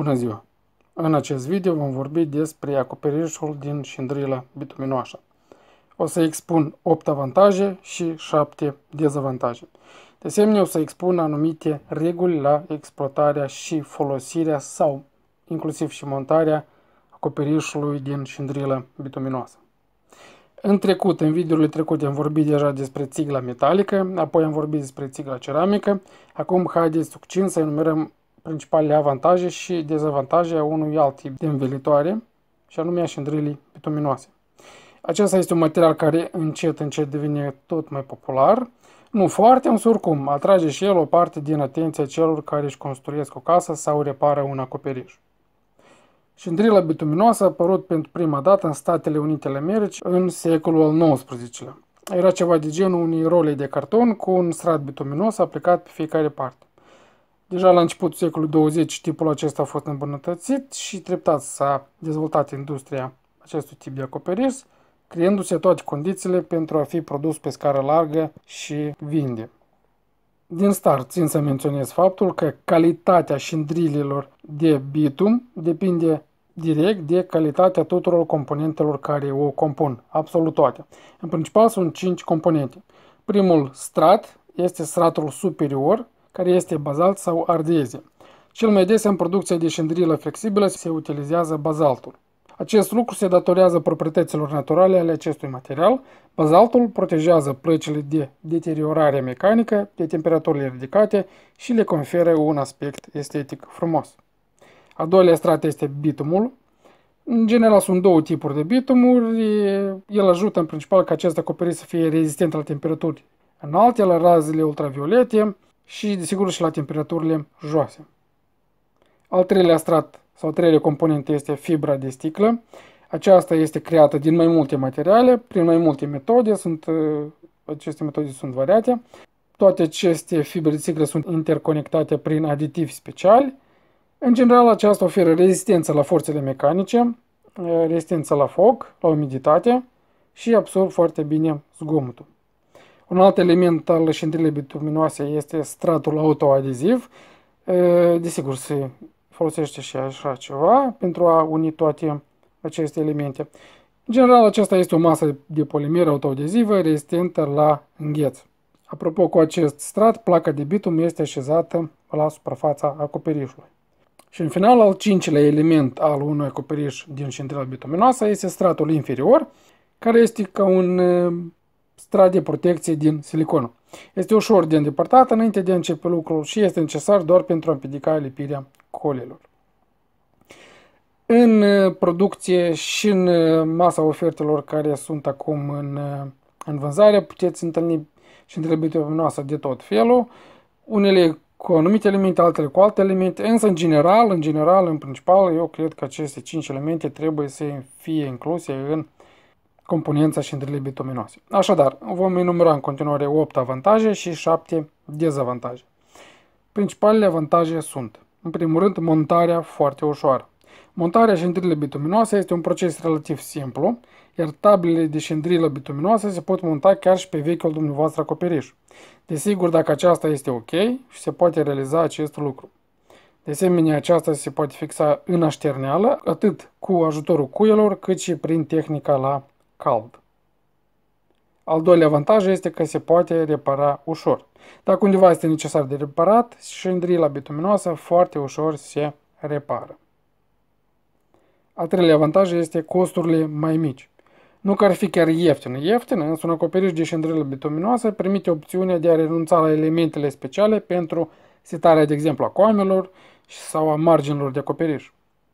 Bună ziua! În acest video vom vorbi despre acoperișul din șindrila bituminoasă. O să expun 8 avantaje și 7 dezavantaje. De asemenea, o să expun anumite reguli la exploatarea și folosirea sau inclusiv și montarea acoperișului din șindrila bituminoasă. În trecut, în videourile trecute am vorbit deja despre țigla metalică, apoi am vorbit despre țigla ceramică. Acum haideți succint să enumerăm principalele avantaje și dezavantaje a unui alt tip de învelitoare, și anume așendrălii bituminoase. Acesta este un material care încet, încet devine tot mai popular, nu foarte, însă oricum atrage și el o parte din atenția celor care își construiesc o casă sau repară un acoperiș. Șindrila bituminoasă a apărut pentru prima dată în Statele Unite ale Americii în secolul al XIX-lea. Era ceva de genul unei role de carton cu un strat bituminos aplicat pe fiecare parte. Deja la începutul secolului 20 tipul acesta a fost îmbunătățit și treptat s-a dezvoltat industria acestui tip de acoperiș, creându-se toate condițiile pentru a fi produs pe scară largă și vinde. Din start țin să menționez faptul că calitatea șindrililor de bitum depinde direct de calitatea tuturor componentelor care o compun, absolut toate. În principal sunt 5 componente. Primul strat este stratul superior, care este bazalt sau ardeze. Cel mai des în producția de șindrilă flexibilă se utilizează bazaltul. Acest lucru se datorează proprietăților naturale ale acestui material. Bazaltul protejează plăcile de deteriorare mecanică, de temperaturile ridicate și le conferă un aspect estetic frumos. A doilea strat este bitumul. În general sunt două tipuri de bitumuri. El ajută în principal ca acest acoperit să fie rezistent la temperaturi înalte, la razele ultraviolete, și, desigur, și la temperaturile joase. Al treilea strat sau treilea componentă este fibra de sticlă. Aceasta este creată din mai multe materiale, prin mai multe metode, sunt, ă, aceste metode sunt variate. Toate aceste fibre de sticlă sunt interconectate prin aditivi speciali. În general, aceasta oferă rezistență la forțele mecanice, ă, rezistență la foc, la umiditate și absorb foarte bine zgomotul. Un alt element al șindelei bituminoase este stratul autoadeziv. Desigur, se folosește și așa ceva pentru a uni toate aceste elemente. În general, aceasta este o masă de polimer autoadezivă rezistentă la îngheț. Apropo, cu acest strat, placa de bitum este așezată la suprafața acoperișului. Și în final, al cincilea element al unui acoperiș din șintila bituminoasă este stratul inferior, care este ca un strat de protecție din silicon. Este ușor de îndepărtat înainte de a începe lucrul și este necesar doar pentru a împiedica lipirea colelor. În uh, producție și în uh, masa ofertelor care sunt acum în, uh, în vânzare, puteți întâlni și întrebări noastre de tot felul, unele cu anumite elemente, altele cu alte elemente, însă în general, în general, în principal, eu cred că aceste 5 elemente trebuie să fie incluse în componența între bituminoase. Așadar, vom enumera în continuare 8 avantaje și 7 dezavantaje. Principalele avantaje sunt, în primul rând, montarea foarte ușoară. Montarea șindrilei bituminoase este un proces relativ simplu, iar tablele de șindrilă bituminoasă se pot monta chiar și pe vechiul dumneavoastră acoperiș. Desigur, dacă aceasta este ok și se poate realiza acest lucru. De asemenea, aceasta se poate fixa în așterneală, atât cu ajutorul cuielor, cât și prin tehnica la cald. Al doilea avantaj este că se poate repara ușor. Dacă undeva este necesar de reparat, șindrila bituminoasă foarte ușor se repară. Al treilea avantaj este costurile mai mici. Nu că ar fi chiar ieftină. Ieftină, însă un acoperiș de șindrilă bituminoasă permite opțiunea de a renunța la elementele speciale pentru setarea, de exemplu, a coamelor sau a marginilor de acoperiș.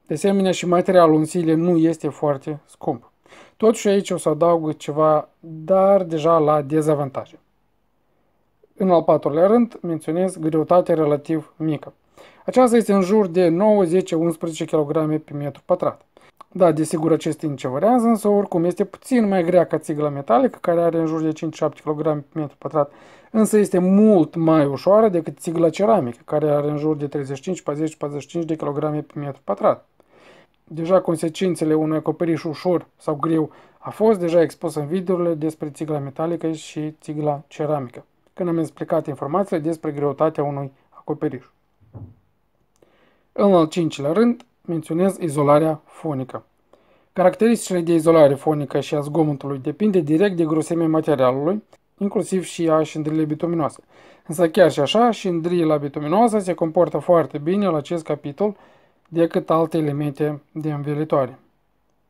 De asemenea, și materialul în sine nu este foarte scump. Totuși aici o să adaug ceva, dar deja la dezavantaje. În al patrulea rând menționez greutate relativ mică. Aceasta este în jur de 9, 10, 11 kg pe metru pătrat. Da, desigur acest ce variază, însă oricum este puțin mai grea ca țigla metalică, care are în jur de 5-7 kg pe metru pătrat, însă este mult mai ușoară decât țigla ceramică, care are în jur de 35-40-45 de kg pe metru pătrat. Deja consecințele unui acoperiș ușor sau greu a fost deja expus în videourile despre țigla metalică și țigla ceramică, când am explicat informațiile despre greutatea unui acoperiș. În al cincilea rând, menționez izolarea fonică. Caracteristicile de izolare fonică și a zgomotului depinde direct de grosimea materialului, inclusiv și a șindriile bituminoase. Însă chiar și așa, șindriila bituminoasă se comportă foarte bine la acest capitol, decât alte elemente de învelitoare.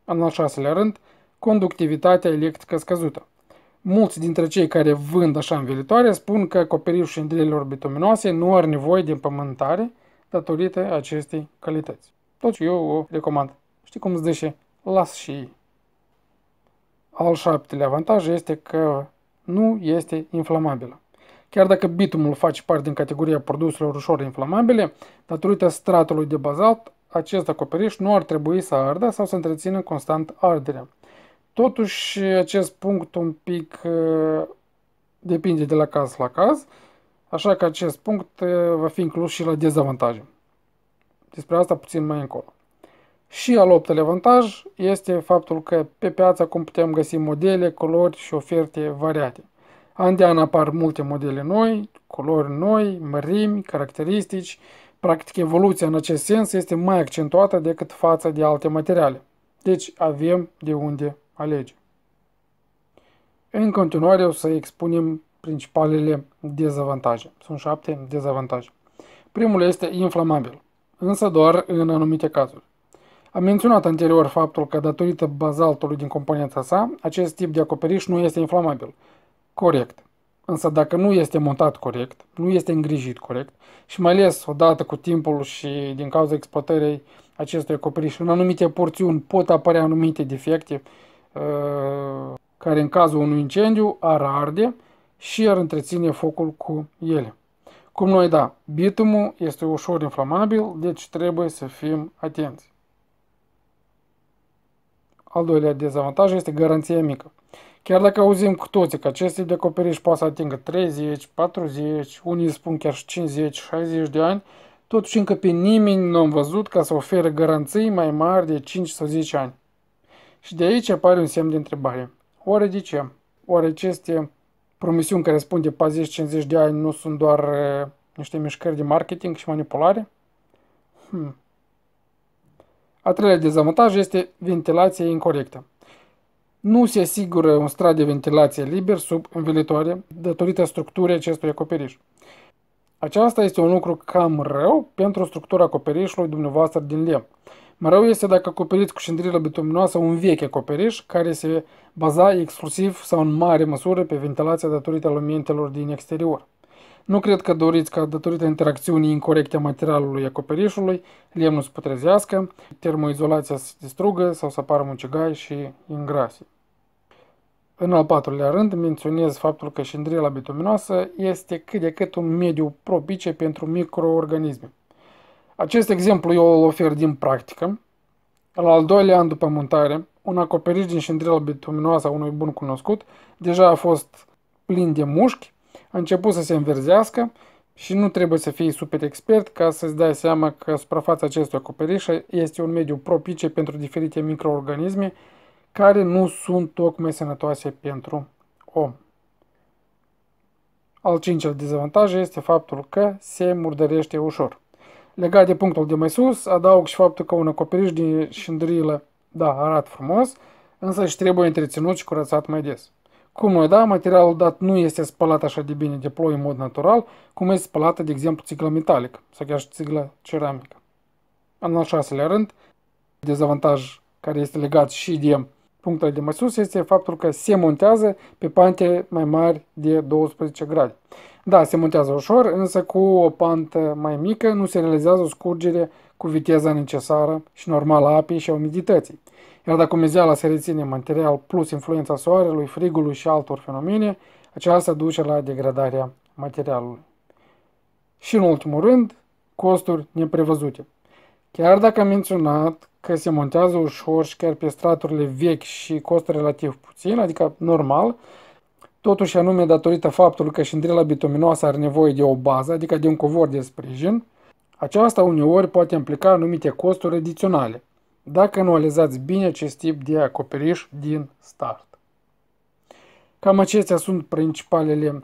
În al șaselea rând, conductivitatea electrică scăzută. Mulți dintre cei care vând așa învelitoare spun că acoperișul șindrilelor bituminoase nu are nevoie de împământare datorită acestei calități. Tot deci, eu o recomand. Știi cum îți dă și las și ei. Al șaptele avantaj este că nu este inflamabilă. Chiar dacă bitumul face parte din categoria produselor ușor inflamabile, datorită stratului de bazalt, acest acoperiș nu ar trebui să ardă sau să întrețină constant arderea. Totuși, acest punct un pic depinde de la caz la caz, așa că acest punct va fi inclus și la dezavantaje. Despre asta puțin mai încolo. Și al optele avantaj este faptul că pe piață acum putem găsi modele, culori și oferte variate. An de an apar multe modele noi, culori noi, mărimi, caracteristici. Practic, evoluția în acest sens este mai accentuată decât față de alte materiale. Deci, avem de unde alege. În continuare o să expunem principalele dezavantaje. Sunt șapte dezavantaje. Primul este inflamabil, însă doar în anumite cazuri. Am menționat anterior faptul că datorită bazaltului din componența sa, acest tip de acoperiș nu este inflamabil, corect. Însă dacă nu este montat corect, nu este îngrijit corect și mai ales odată cu timpul și din cauza exploatării acestui acoperiș în anumite porțiuni pot apărea anumite defecte uh, care în cazul unui incendiu ar arde și ar întreține focul cu ele. Cum noi da, bitumul este ușor inflamabil, deci trebuie să fim atenți. Al doilea dezavantaj este garanția mică. Chiar dacă auzim cu toții că acest tip de acoperiș poate să atingă 30, 40, unii spun chiar și 50, 60 de ani, totuși încă pe nimeni nu am văzut ca să ofere garanții mai mari de 5 sau 10 ani. Și de aici apare un semn de întrebare. Oare de ce? Oare aceste promisiuni care spun de 40-50 de ani nu sunt doar niște mișcări de marketing și manipulare? Hmm. A treilea dezavantaj este ventilația incorrectă. Nu se asigură un strat de ventilație liber sub învelitoare datorită structurii acestui acoperiș. Aceasta este un lucru cam rău pentru structura acoperișului dumneavoastră din lemn. Mai rău este dacă acoperiți cu șindrilă bituminoasă un vechi acoperiș care se baza exclusiv sau în mare măsură pe ventilația datorită elementelor din exterior. Nu cred că doriți ca datorită interacțiunii incorrecte a materialului acoperișului, lemnul să putrezească, termoizolația să se distrugă sau să apară muncegai și ingrasii. În al patrulea rând, menționez faptul că șindrela bituminoasă este cât de cât un mediu propice pentru microorganisme. Acest exemplu eu îl ofer din practică. La al doilea an după montare, un acoperiș din șindrela bituminoasă a unui bun cunoscut deja a fost plin de mușchi, a început să se înverzească și nu trebuie să fii super expert ca să-ți dai seama că suprafața acestui acoperiș este un mediu propice pentru diferite microorganisme care nu sunt tocmai sănătoase pentru om. Al cincilea dezavantaj este faptul că se murdărește ușor. Legat de punctul de mai sus, adaug și faptul că un acoperiș de șindrilă, da, arată frumos, însă și trebuie întreținut și curățat mai des. Cum noi da, materialul dat nu este spălat așa de bine de ploi în mod natural, cum este spălată, de exemplu, țigla metalică sau chiar și țigla ceramică. În al șaselea rând, dezavantaj care este legat și de punctele de măsus este faptul că se montează pe pante mai mari de 12 grade. Da, se montează ușor, însă cu o pantă mai mică nu se realizează o scurgere cu viteza necesară și normală a apei și a umidității. Iar dacă umezeala se reține material plus influența soarelui, frigului și altor fenomene, aceasta duce la degradarea materialului. Și în ultimul rând, costuri neprevăzute. Chiar dacă am menționat că se montează ușor și chiar pe straturile vechi și costă relativ puțin, adică normal, totuși anume datorită faptului că șindrila bituminoasă are nevoie de o bază, adică de un covor de sprijin, aceasta uneori poate implica anumite costuri adiționale, dacă nu alezați bine acest tip de acoperiș din start. Cam acestea sunt principalele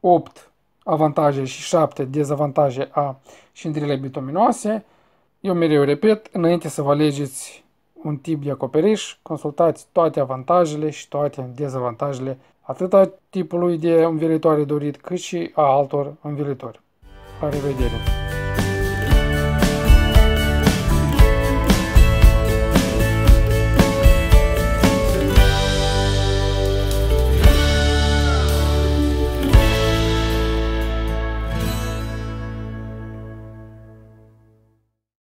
8 avantaje și 7 dezavantaje a șindrilei bituminoase. Eu mereu repet, înainte să vă alegeți un tip de acoperiș, consultați toate avantajele și toate dezavantajele atât a tipului de învelitoare dorit, cât și a altor învelitori. La revedere!